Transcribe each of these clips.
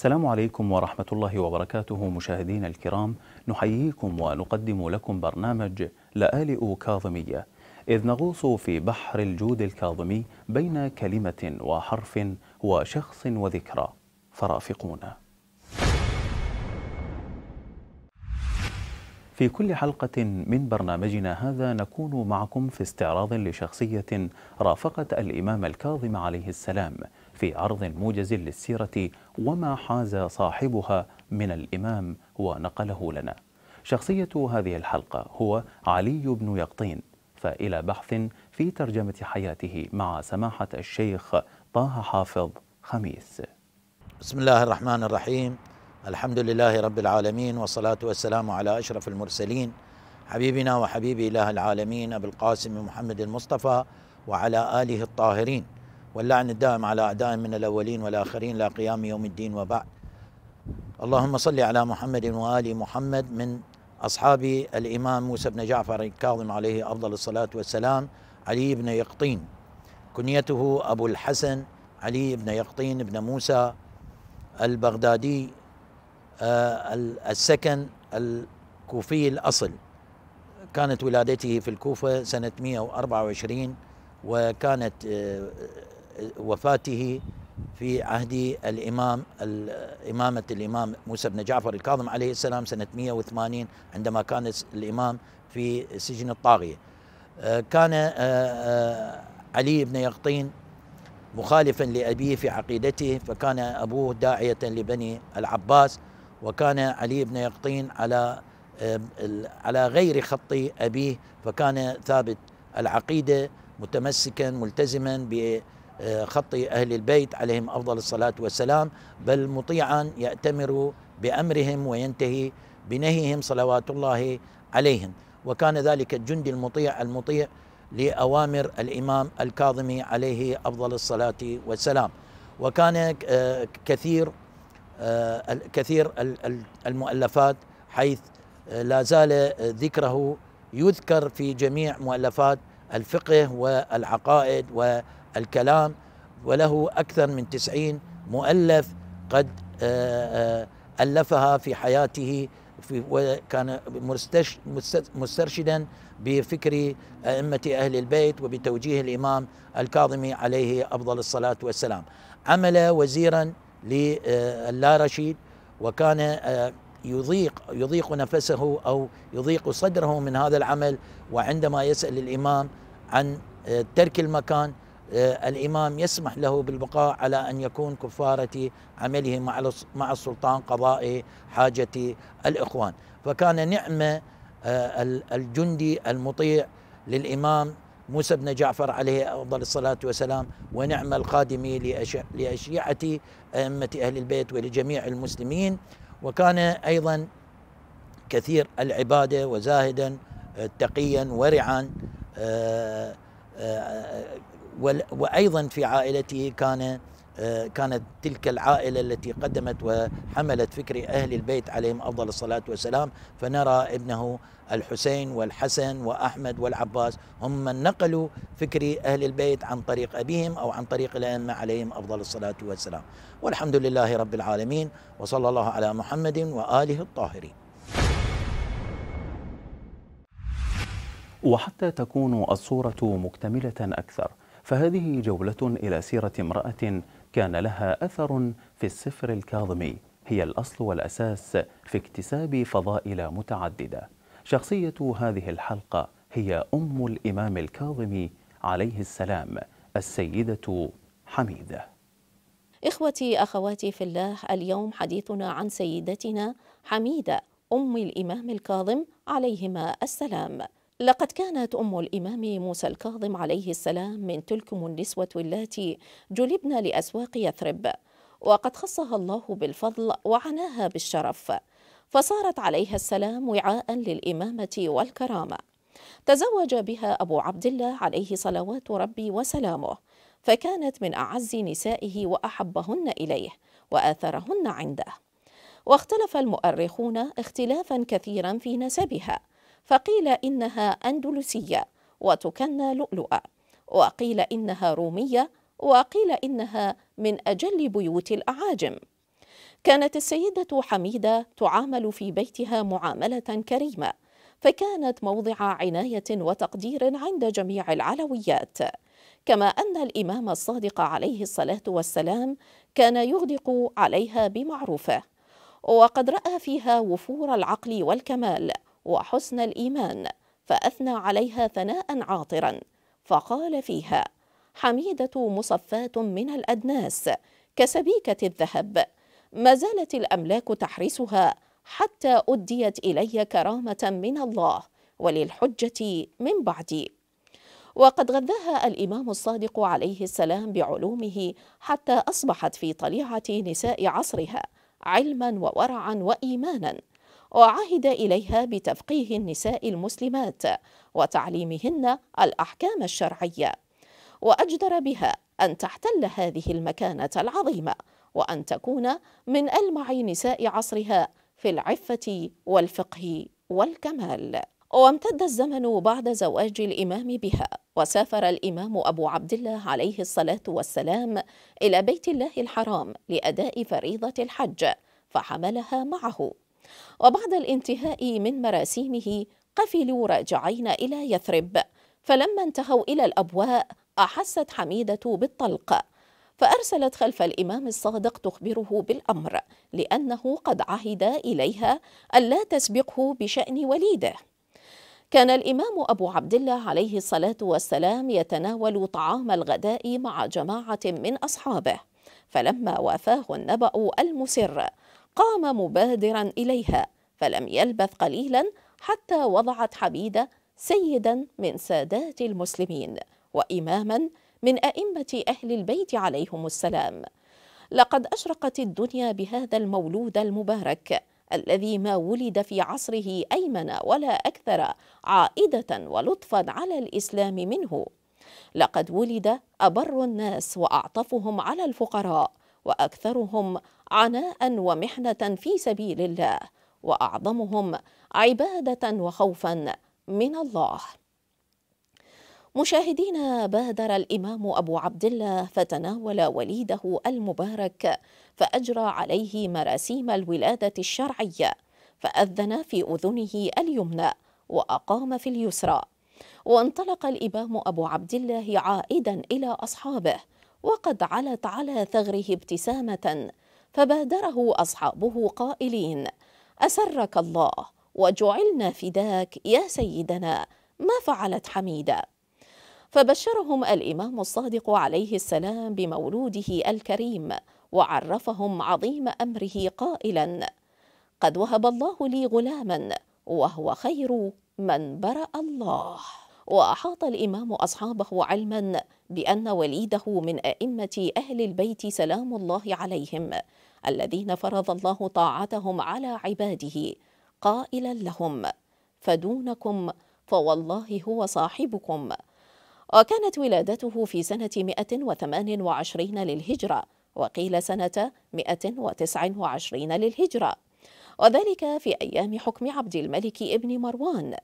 السلام عليكم ورحمة الله وبركاته مشاهدينا الكرام نحييكم ونقدم لكم برنامج لآلئ كاظمية إذ نغوص في بحر الجود الكاظمي بين كلمة وحرف وشخص وذكرى فرافقونا في كل حلقة من برنامجنا هذا نكون معكم في استعراض لشخصية رافقت الإمام الكاظم عليه السلام في عرض موجز للسيرة وما حاز صاحبها من الإمام ونقله لنا شخصية هذه الحلقة هو علي بن يقطين فإلى بحث في ترجمة حياته مع سماحة الشيخ طه حافظ خميس بسم الله الرحمن الرحيم الحمد لله رب العالمين والصلاة والسلام على أشرف المرسلين حبيبنا وحبيب إله العالمين أبي القاسم محمد المصطفى وعلى آله الطاهرين واللعن الدائم على أعدائهم من الأولين والآخرين لا قيام يوم الدين وبعد اللهم صل على محمد وآل محمد من أصحاب الإمام موسى بن جعفر الكاظم عليه أفضل الصلاة والسلام علي بن يقطين كنيته أبو الحسن علي بن يقطين بن موسى البغدادي آه، السكن الكوفي الأصل كانت ولادته في الكوفة سنة 124 وكانت آه، وفاته في عهد الإمام إمامة الإمام موسى بن جعفر الكاظم عليه السلام سنة 180 عندما كان الإمام في سجن الطاغية آه، كان آه، آه، علي بن يقطين مخالفا لأبيه في عقيدته فكان أبوه داعية لبني العباس وكان علي بن يقطين على على غير خط أبيه فكان ثابت العقيدة متمسكا ملتزما ب خط أهل البيت عليهم أفضل الصلاة والسلام بل مطيعا يأتمر بأمرهم وينتهي بنهيهم صلوات الله عليهم وكان ذلك الجند المطيع المطيع لأوامر الإمام الكاظمي عليه أفضل الصلاة والسلام وكان كثير كثير المؤلفات حيث لا زال ذكره يذكر في جميع مؤلفات الفقه والعقائد و الكلام وله أكثر من تسعين مؤلف قد آه، آه، ألفها في حياته في وكان مسترشدا بفكر أئمة أهل البيت وبتوجيه الإمام الكاظمي عليه أفضل الصلاة والسلام عمل وزيرا آه، رشيد وكان يضيق يضيق نفسه أو يضيق صدره من هذا العمل وعندما يسأل الإمام عن ترك المكان آه، الإمام يسمح له بالبقاء على أن يكون كفارة عمله مع مع السلطان قضاء حاجة الإخوان فكان نعمة آه، الجندي المطيع للإمام موسى بن جعفر عليه أفضل الصلاة والسلام ونعم الخادم لأشيعة أئمة أهل البيت ولجميع المسلمين وكان أيضا كثير العبادة وزاهدا آه، تقيا ورعا وايضا في عائلته كان آه، كانت تلك العائلة التي قدمت وحملت فكر أهل البيت عليهم أفضل الصلاة والسلام فنرى ابنه الحسين والحسن وأحمد والعباس هم من نقلوا فكر أهل البيت عن طريق أبيهم أو عن طريق الأئمة عليهم أفضل الصلاة والسلام والحمد لله رب العالمين وصلى الله على محمد وآله الطاهرين وحتى تكون الصورة مكتملة أكثر فهذه جولة إلى سيرة امرأة كان لها أثر في السفر الكاظمي هي الأصل والأساس في اكتساب فضائل متعددة شخصية هذه الحلقة هي أم الإمام الكاظمي عليه السلام السيدة حميدة إخوتي أخواتي في الله اليوم حديثنا عن سيدتنا حميدة أم الإمام الكاظم عليهما السلام لقد كانت أم الإمام موسى الكاظم عليه السلام من تلكم النسوة اللاتي جلبن لأسواق يثرب وقد خصها الله بالفضل وعناها بالشرف فصارت عليها السلام وعاء للإمامة والكرامة تزوج بها أبو عبد الله عليه صلوات ربي وسلامه فكانت من أعز نسائه وأحبهن إليه وآثرهن عنده واختلف المؤرخون اختلافا كثيرا في نسبها فقيل إنها أندلسية وتكنى لؤلؤة وقيل إنها رومية وقيل إنها من أجل بيوت الأعاجم كانت السيدة حميدة تعامل في بيتها معاملة كريمة فكانت موضع عناية وتقدير عند جميع العلويات كما أن الإمام الصادق عليه الصلاة والسلام كان يغدق عليها بمعروفه وقد رأى فيها وفور العقل والكمال وحسن الإيمان فأثنى عليها ثناء عاطرا فقال فيها حميدة مصفاة من الأدناس كسبيكة الذهب ما زالت الأملاك تحرسها حتى أديت إلي كرامة من الله وللحجة من بعدي وقد غذاها الإمام الصادق عليه السلام بعلومه حتى أصبحت في طليعة نساء عصرها علما وورعا وإيمانا وعهد إليها بتفقيه النساء المسلمات وتعليمهن الأحكام الشرعية وأجدر بها أن تحتل هذه المكانة العظيمة وأن تكون من ألمع نساء عصرها في العفة والفقه والكمال وامتد الزمن بعد زواج الإمام بها وسافر الإمام أبو عبد الله عليه الصلاة والسلام إلى بيت الله الحرام لأداء فريضة الحج فحملها معه وبعد الانتهاء من مراسيمه قفلوا راجعين إلى يثرب فلما انتهوا إلى الأبواء أحست حميدة بالطلق فأرسلت خلف الإمام الصادق تخبره بالأمر لأنه قد عهد إليها ألا تسبقه بشأن وليده كان الإمام أبو عبد الله عليه الصلاة والسلام يتناول طعام الغداء مع جماعة من أصحابه فلما وافاه النبأ المسر قام مبادرا إليها فلم يلبث قليلا حتى وضعت حبيدة سيدا من سادات المسلمين وإماما من أئمة أهل البيت عليهم السلام لقد أشرقت الدنيا بهذا المولود المبارك الذي ما ولد في عصره أيمن ولا أكثر عائدة ولطفا على الإسلام منه لقد ولد أبر الناس وأعطفهم على الفقراء وأكثرهم عناء ومحنة في سبيل الله وأعظمهم عبادة وخوفا من الله مشاهدينا بادر الإمام أبو عبد الله فتناول وليده المبارك فأجرى عليه مراسيم الولادة الشرعية فأذن في أذنه اليمنى وأقام في اليسرى وانطلق الإمام أبو عبد الله عائدا إلى أصحابه وقد علت على ثغره ابتسامة فبادره أصحابه قائلين أسرك الله وجعلنا فداك يا سيدنا ما فعلت حميدة فبشرهم الإمام الصادق عليه السلام بمولوده الكريم وعرفهم عظيم أمره قائلا قد وهب الله لي غلاما وهو خير من برأ الله وأحاط الإمام أصحابه علما بأن وليده من أئمة أهل البيت سلام الله عليهم الذين فرض الله طاعتهم على عباده قائلا لهم فدونكم فوالله هو صاحبكم وكانت ولادته في سنة 128 للهجرة وقيل سنة 129 للهجرة وذلك في أيام حكم عبد الملك ابن مروان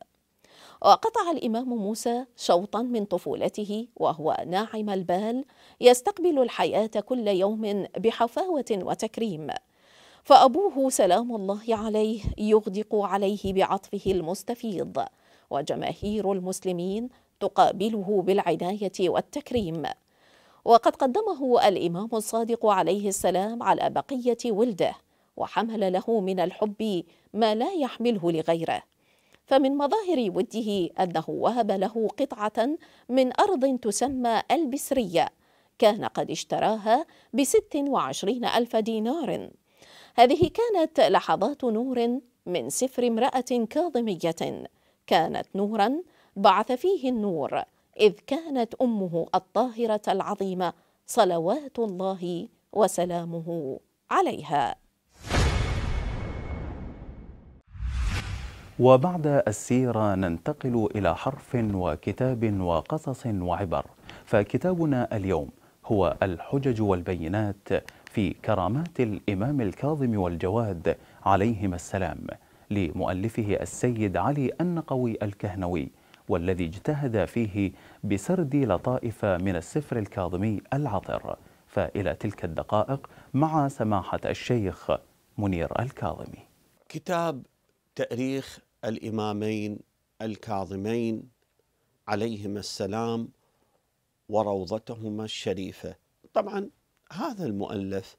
وقطع الإمام موسى شوطا من طفولته وهو ناعم البال يستقبل الحياة كل يوم بحفاوة وتكريم فأبوه سلام الله عليه يغدق عليه بعطفه المستفيض وجماهير المسلمين تقابله بالعناية والتكريم وقد قدمه الإمام الصادق عليه السلام على بقية ولده وحمل له من الحب ما لا يحمله لغيره فمن مظاهر وده أنه وهب له قطعة من أرض تسمى البسرية كان قد اشتراها بست وعشرين ألف دينار هذه كانت لحظات نور من سفر امرأة كاظمية كانت نورا بعث فيه النور إذ كانت أمه الطاهرة العظيمة صلوات الله وسلامه عليها وبعد السيرة ننتقل إلى حرف وكتاب وقصص وعبر فكتابنا اليوم هو الحجج والبينات في كرامات الإمام الكاظم والجواد عليهما السلام لمؤلفه السيد علي النقوي الكهنوي والذي اجتهد فيه بسرد لطائف من السفر الكاظمي العطر فإلى تلك الدقائق مع سماحة الشيخ منير الكاظمي كتاب تاريخ الامامين الكاظمين عليهما السلام وروضتهما الشريفه طبعا هذا المؤلف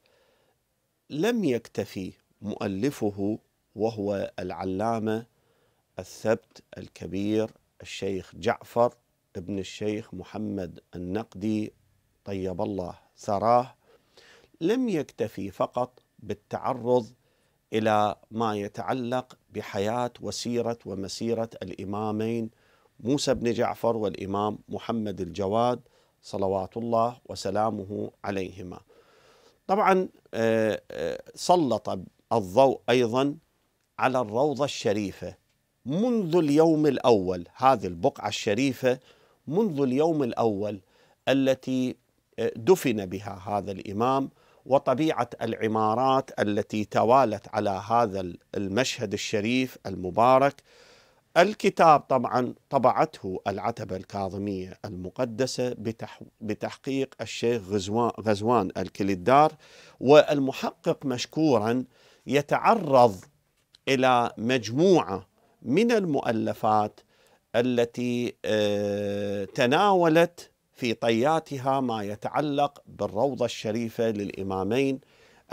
لم يكتفي مؤلفه وهو العلامه الثبت الكبير الشيخ جعفر ابن الشيخ محمد النقدي طيب الله ثراه لم يكتفي فقط بالتعرض الى ما يتعلق بحياة وسيرة ومسيرة الإمامين موسى بن جعفر والإمام محمد الجواد صلوات الله وسلامه عليهما طبعا آه، آه، سلط الضوء أيضا على الروضة الشريفة منذ اليوم الأول هذه البقعة الشريفة منذ اليوم الأول التي آه، دفن بها هذا الإمام وطبيعه العمارات التي توالت على هذا المشهد الشريف المبارك الكتاب طبعا طبعته العتبه الكاظميه المقدسه بتحقيق الشيخ غزوان الكليدار والمحقق مشكورا يتعرض الى مجموعه من المؤلفات التي آه، تناولت في طياتها ما يتعلق بالروضة الشريفة للإمامين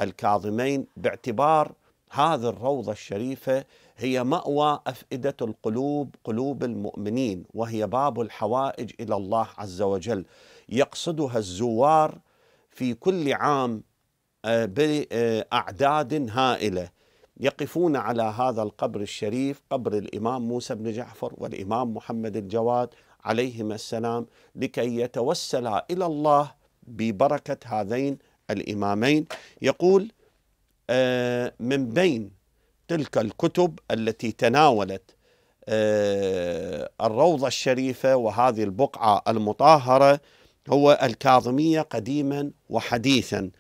الكاظمين باعتبار هذه الروضة الشريفة هي مأوى أفئدة القلوب قلوب المؤمنين وهي باب الحوائج إلى الله عز وجل يقصدها الزوار في كل عام آه، بأعداد هائلة يقفون على هذا القبر الشريف قبر الإمام موسى بن جعفر والإمام محمد الجواد عليهما السلام لكي يتوسلا الى الله ببركه هذين الامامين يقول آه، من بين تلك الكتب التي تناولت آه، الروضه الشريفه وهذه البقعه المطهره هو الكاظميه قديما وحديثا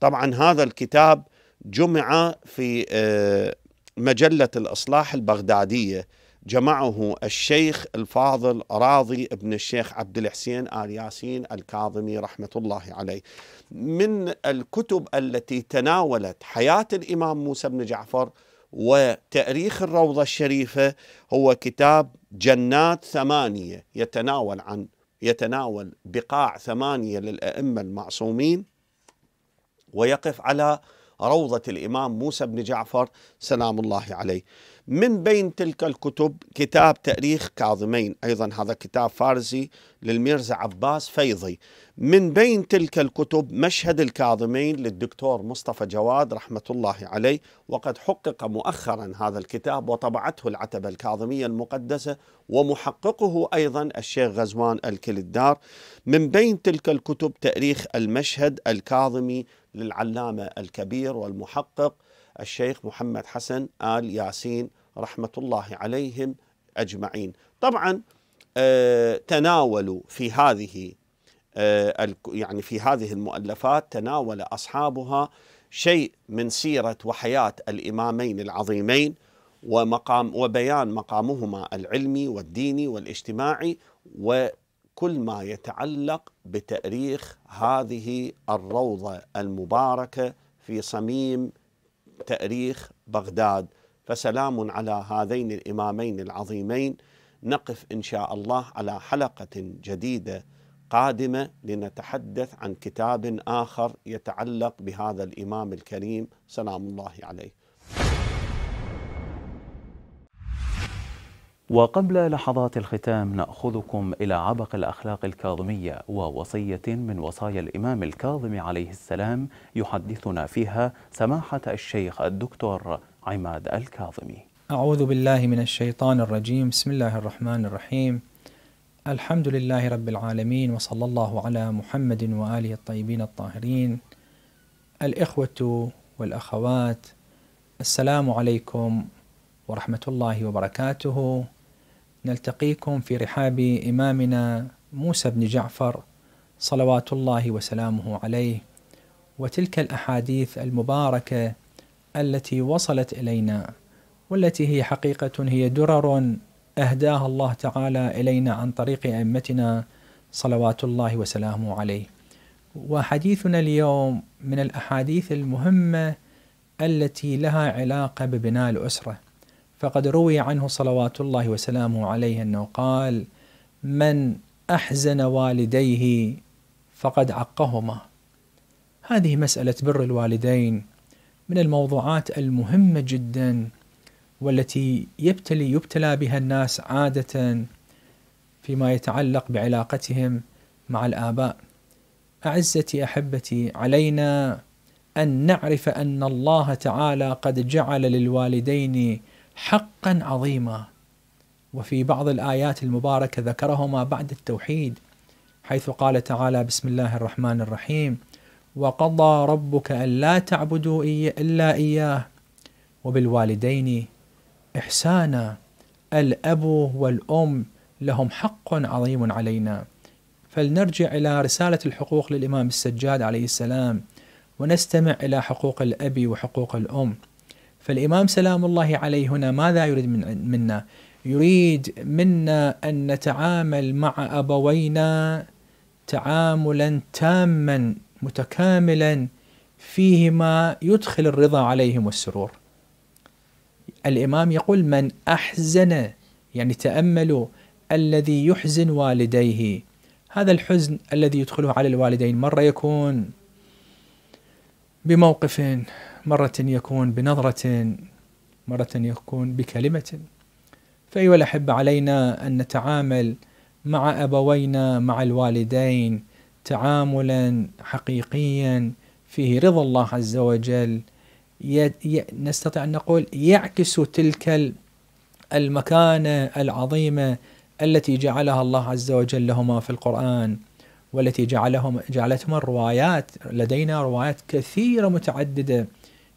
طبعا هذا الكتاب جمع في آه، مجله الاصلاح البغداديه جمعه الشيخ الفاضل راضي ابن الشيخ عبد الحسين آل ياسين الكاظمي رحمة الله عليه من الكتب التي تناولت حياة الإمام موسى بن جعفر وتأريخ الروضة الشريفة هو كتاب جنات ثمانية يتناول عن يتناول بقاع ثمانية للأئمة المعصومين ويقف على روضة الإمام موسى بن جعفر سلام الله عليه من بين تلك الكتب كتاب تاريخ كاظمين أيضا هذا كتاب فارسي للميرزا عباس فيضي من بين تلك الكتب مشهد الكاظمين للدكتور مصطفى جواد رحمة الله عليه وقد حقق مؤخرا هذا الكتاب وطبعته العتبة الكاظمية المقدسة ومحققه أيضا الشيخ غزوان الكلدار من بين تلك الكتب تاريخ المشهد الكاظمي للعلامة الكبير والمحقق الشيخ محمد حسن آل ياسين رحمة الله عليهم أجمعين طبعا آه، تناولوا في هذه آه، يعني في هذه المؤلفات تناول أصحابها شيء من سيرة وحياة الإمامين العظيمين ومقام وبيان مقامهما العلمي والديني والاجتماعي وكل ما يتعلق بتاريخ هذه الروضة المباركة في صميم تاريخ بغداد فسلام على هذين الامامين العظيمين نقف ان شاء الله على حلقه جديده قادمه لنتحدث عن كتاب اخر يتعلق بهذا الامام الكريم سلام الله عليه وقبل لحظات الختام ناخذكم الى عبق الاخلاق الكاظميه ووصيه من وصايا الامام الكاظم عليه السلام يحدثنا فيها سماحه الشيخ الدكتور عماد الكاظمي. اعوذ بالله من الشيطان الرجيم، بسم الله الرحمن الرحيم. الحمد لله رب العالمين وصلى الله على محمد واله الطيبين الطاهرين. الاخوه والاخوات السلام عليكم ورحمه الله وبركاته. نلتقيكم في رحاب إمامنا موسى بن جعفر صلوات الله وسلامه عليه وتلك الأحاديث المباركة التي وصلت إلينا والتي هي حقيقة هي درر أهداها الله تعالى إلينا عن طريق أئمتنا صلوات الله وسلامه عليه وحديثنا اليوم من الأحاديث المهمة التي لها علاقة ببناء الأسرة فقد روي عنه صلوات الله وسلامه عليه انه قال: من احزن والديه فقد عقهما. هذه مساله بر الوالدين من الموضوعات المهمه جدا والتي يبتلي يبتلى بها الناس عاده فيما يتعلق بعلاقتهم مع الاباء. اعزتي احبتي علينا ان نعرف ان الله تعالى قد جعل للوالدين حقا عظيما وفي بعض الايات المباركه ذكرهما بعد التوحيد حيث قال تعالى بسم الله الرحمن الرحيم وقضى ربك الا تعبدوا الا اياه وبالوالدين احسانا الاب والام لهم حق عظيم علينا فلنرجع الى رساله الحقوق للامام السجاد عليه السلام ونستمع الى حقوق الاب وحقوق الام فالإمام سلام الله عليه هنا ماذا يريد من منا يريد منا أن نتعامل مع أبوينا تعاملا تاما متكاملا فيهما يدخل الرضا عليهم والسرور الإمام يقول من أحزن يعني تأملوا الذي يحزن والديه هذا الحزن الذي يدخله على الوالدين مرة يكون بموقف مرة يكون بنظرة مرة يكون بكلمة فأيها الأحبة علينا أن نتعامل مع أبوينا مع الوالدين تعاملا حقيقيا فيه رضا الله عز وجل نستطيع أن نقول يعكس تلك المكانة العظيمة التي جعلها الله عز وجل لهما في القرآن والتي جعلهم جعلتهما الروايات لدينا روايات كثيرة متعددة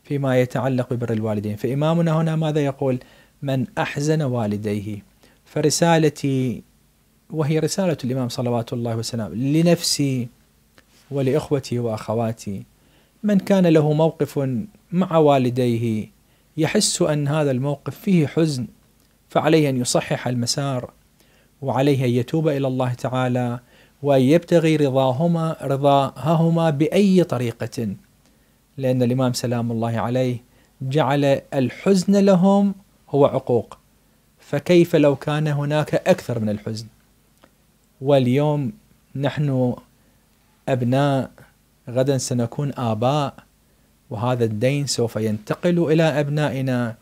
فيما يتعلق ببر الوالدين فإمامنا هنا ماذا يقول من أحزن والديه فرسالتي وهي رسالة الإمام صلوات الله وسلامه لنفسي ولإخوتي وأخواتي من كان له موقف مع والديه يحس أن هذا الموقف فيه حزن فعليه أن يصحح المسار وعليه أن يتوب إلى الله تعالى وأن يبتغي رضاهما رضاهما بأي طريقة لأن الإمام سلام الله عليه جعل الحزن لهم هو عقوق فكيف لو كان هناك أكثر من الحزن واليوم نحن أبناء غدا سنكون آباء وهذا الدين سوف ينتقل إلى أبنائنا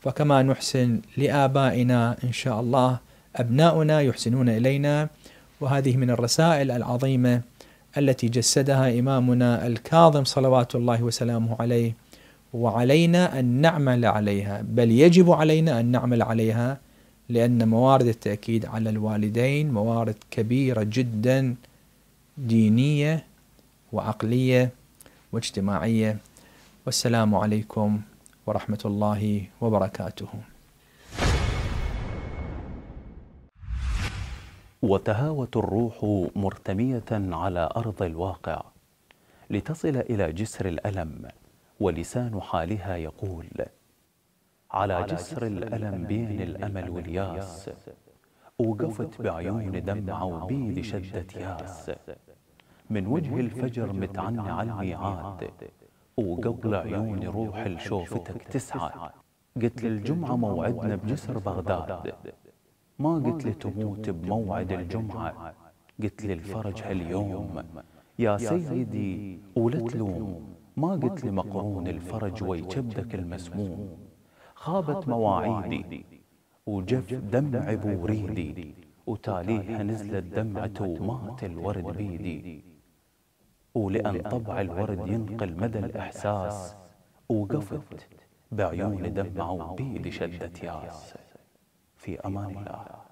فكما نحسن لآبائنا إن شاء الله أبناؤنا يحسنون إلينا وهذه من الرسائل العظيمة التي جسدها إمامنا الكاظم صلوات الله وسلامه عليه وعلينا أن نعمل عليها بل يجب علينا أن نعمل عليها لأن موارد التأكيد على الوالدين موارد كبيرة جدا دينية وعقلية واجتماعية والسلام عليكم ورحمة الله وبركاته وتهاوت الروح مرتمية على أرض الواقع لتصل إلى جسر الألم ولسان حالها يقول على جسر الألم بين الأمل والياس أوقفت بعيون دمع وبيد شدة ياس من وجه الفجر متعني على الميعاد وقبل عيوني روح لشوفتك تسعد قلت للجمعة موعدنا بجسر بغداد ما قلت لي تموت بموعد الجمعة قلت لي الفرج هاليوم يا سيدي ولا تلوم ما قلت لي مقرون الفرج ويكبدك المسموم خابت مواعيدي وجف دمع بوريدي وتاليها نزلت دمعته ومات الورد بيدي ولأن طبع الورد ينقل مدى الإحساس وقفت بعيون دمعة وبيدي شدت ياس في أمان الله